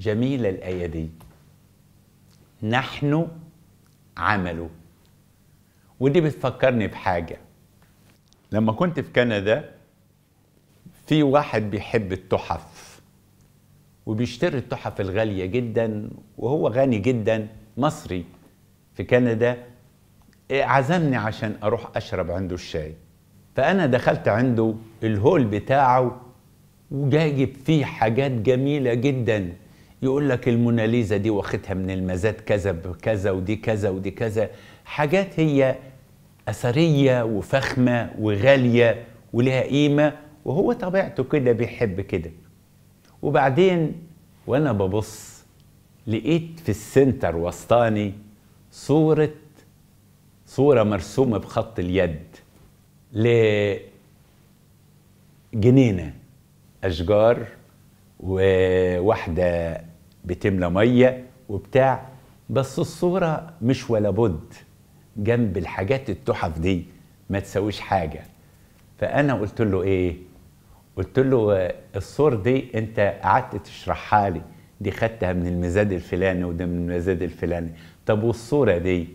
جميلة الآية دي نحن عمله ودي بتفكرني بحاجة لما كنت في كندا في واحد بيحب التحف وبيشتري التحف الغالية جدا وهو غني جدا مصري في كندا عزمني عشان أروح أشرب عنده الشاي فأنا دخلت عنده الهول بتاعه وجايب فيه حاجات جميلة جدا يقول لك الموناليزا دي واخدها من المزاد كذا بكذا ودي كذا ودي كذا حاجات هي أثرية وفخمة وغالية ولها قيمة وهو طبيعته كده بيحب كده وبعدين وأنا ببص لقيت في السنتر وسطاني صورة صورة مرسومة بخط اليد لجنينة أشجار وواحدة بتملى ميه وبتاع بس الصوره مش ولا بد جنب الحاجات التحف دي ما تسويش حاجه فانا قلت له ايه قلت له الصور دي انت قعدت تشرحها لي دي خدتها من المزاد الفلاني وده من المزاد الفلاني طب والصوره دي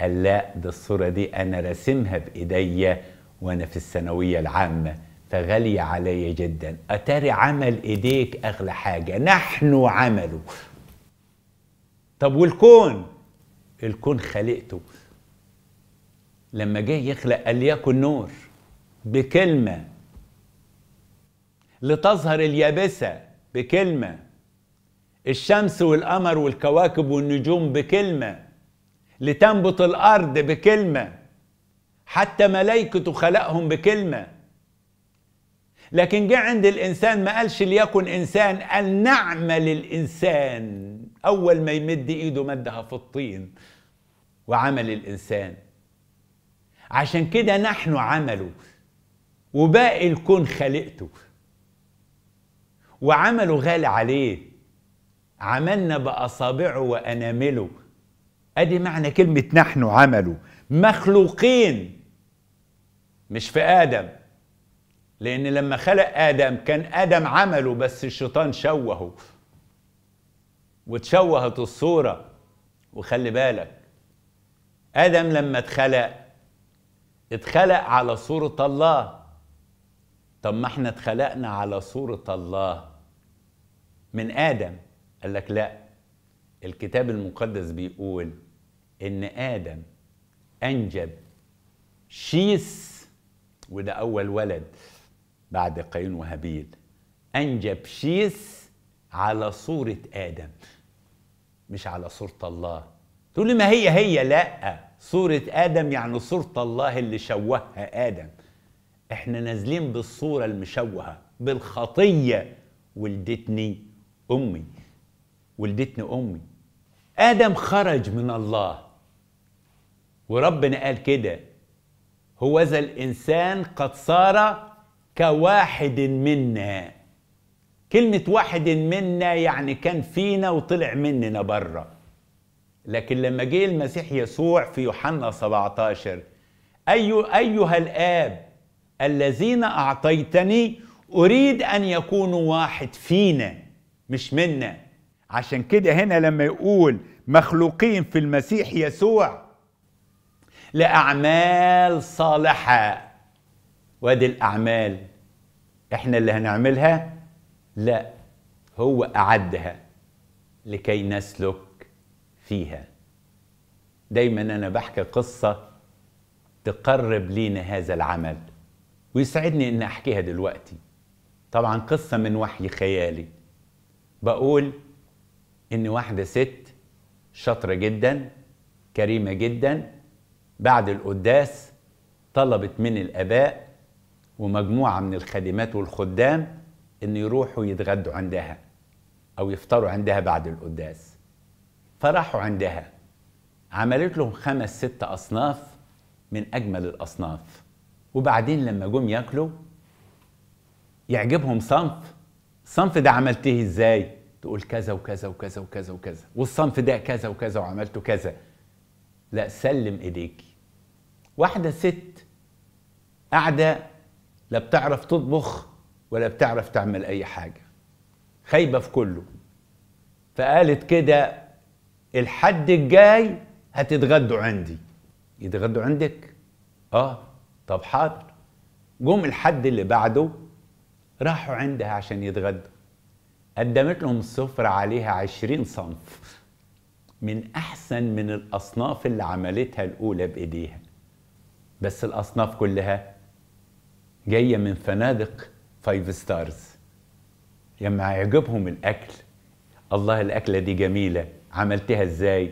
قال لا ده الصوره دي انا راسمها بايديا وانا في الثانويه العامه غالية علي جدا أتاري عمل إيديك أغلى حاجة نحن عمله طب والكون الكون خلقته لما جاي يخلق قال ليكن نور بكلمة لتظهر اليابسة بكلمة الشمس والقمر والكواكب والنجوم بكلمة لتنبت الأرض بكلمة حتى ملائكته خلقهم بكلمة لكن جه عند الإنسان ما قالش ليكن إنسان قال نعمل الإنسان أول ما يمد إيده مدها في الطين وعمل الإنسان عشان كده نحن عمله وباقي الكون خلقته وعمله غالي عليه عملنا بأصابعه وأنامله أدي معنى كلمة نحن عمله مخلوقين مش في آدم لأن لما خلق آدم كان آدم عمله بس الشيطان شوهه وتشوهت الصورة وخلي بالك آدم لما اتخلق اتخلق على صورة الله طب ما احنا اتخلقنا على صورة الله من آدم قال لك لا الكتاب المقدس بيقول إن آدم أنجب شيس وده أول ولد بعد قايين وهابيل أنجب شيث على صورة آدم مش على صورة الله تقول لي ما هي هي لا صورة آدم يعني صورة الله اللي شوهها آدم احنا نازلين بالصورة المشوهة بالخطية ولدتني أمي ولدتني أمي آدم خرج من الله وربنا قال كده هو ذا الإنسان قد صار كواحد منا كلمة واحد منا يعني كان فينا وطلع مننا بره لكن لما جه المسيح يسوع في يوحنا 17 أي أيها الآب الذين أعطيتني أريد أن يكونوا واحد فينا مش منا عشان كده هنا لما يقول مخلوقين في المسيح يسوع لأعمال صالحة وادي الاعمال احنا اللي هنعملها لا هو اعدها لكي نسلك فيها دايما انا بحكي قصه تقرب لينا هذا العمل ويسعدني ان احكيها دلوقتي طبعا قصه من وحي خيالي بقول ان واحده ست شاطره جدا كريمه جدا بعد القداس طلبت من الاباء ومجموعة من الخادمات والخدام إن يروحوا يتغدوا عندها أو يفطروا عندها بعد القداس فراحوا عندها عملت لهم خمس ست أصناف من أجمل الأصناف وبعدين لما جم ياكلوا يعجبهم صنف الصنف ده عملتيه ازاي تقول كذا وكذا وكذا وكذا وكذا والصنف ده كذا وكذا وعملته كذا لا سلم ايديكي واحده ست قاعده لا بتعرف تطبخ ولا بتعرف تعمل أي حاجة خايبة في كله فقالت كده الحد الجاي هتتغدوا عندي يتغدوا عندك؟ آه طب حاضر جم الحد اللي بعده راحوا عندها عشان يتغدوا قدمت لهم السفرة عليها عشرين صنف من أحسن من الأصناف اللي عملتها الأولى بإيديها بس الأصناف كلها جايه من فنادق فايف ستارز لما هيعجبهم الاكل الله الاكله دي جميله عملتها ازاي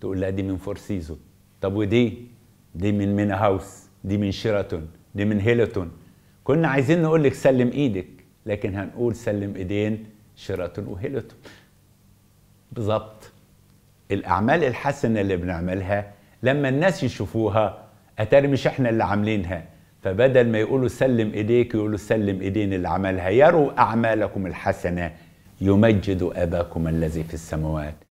تقول لها دي من فور سيزون طب ودي دي من مينا هاوس دي من شيراتون دي من هيلتون كنا عايزين نقول لك سلم ايدك لكن هنقول سلم ايدين شيراتون وهيلتون بالظبط الاعمال الحسنه اللي بنعملها لما الناس يشوفوها اتاري مش احنا اللي عاملينها فبدل ما يقولوا سلم ايديك يقولوا سلم ايدين اللي عملها يروا اعمالكم الحسنه يمجد اباكم الذي في السماوات